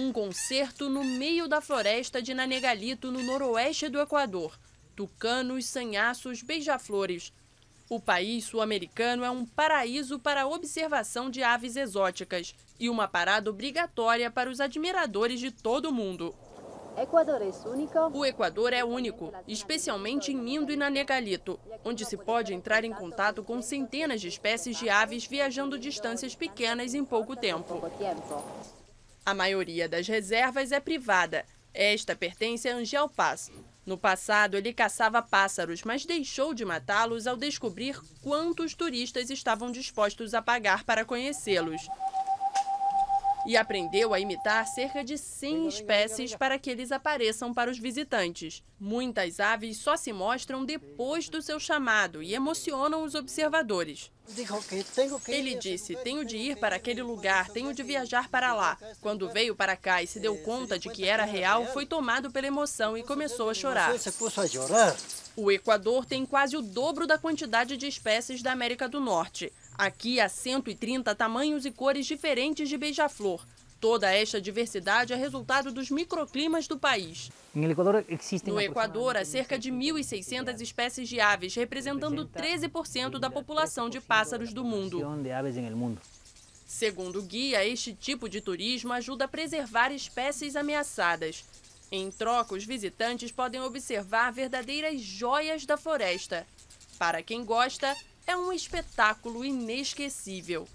um concerto no meio da floresta de Nanegalito, no noroeste do Equador. Tucanos, sanhaços, beija-flores. O país sul-americano é um paraíso para a observação de aves exóticas e uma parada obrigatória para os admiradores de todo o mundo. É o Equador é único, especialmente em Mindo e Nanegalito, onde se pode entrar em contato com centenas de espécies de aves viajando distâncias pequenas em pouco tempo. A maioria das reservas é privada. Esta pertence a Angel Paz. No passado, ele caçava pássaros, mas deixou de matá-los ao descobrir quantos turistas estavam dispostos a pagar para conhecê-los e aprendeu a imitar cerca de 100 espécies para que eles apareçam para os visitantes. Muitas aves só se mostram depois do seu chamado e emocionam os observadores. Ele disse: tenho de ir para aquele lugar, tenho de viajar para lá. Quando veio para cá e se deu conta de que era real, foi tomado pela emoção e começou a chorar. O Equador tem quase o dobro da quantidade de espécies da América do Norte. Aqui há 130 tamanhos e cores diferentes de beija-flor. Toda esta diversidade é resultado dos microclimas do país. No Equador, há cerca de 1.600 espécies de aves, representando 13% da população de pássaros do mundo. Segundo o guia, este tipo de turismo ajuda a preservar espécies ameaçadas. Em troca, os visitantes podem observar verdadeiras joias da floresta. Para quem gosta, é um espetáculo inesquecível.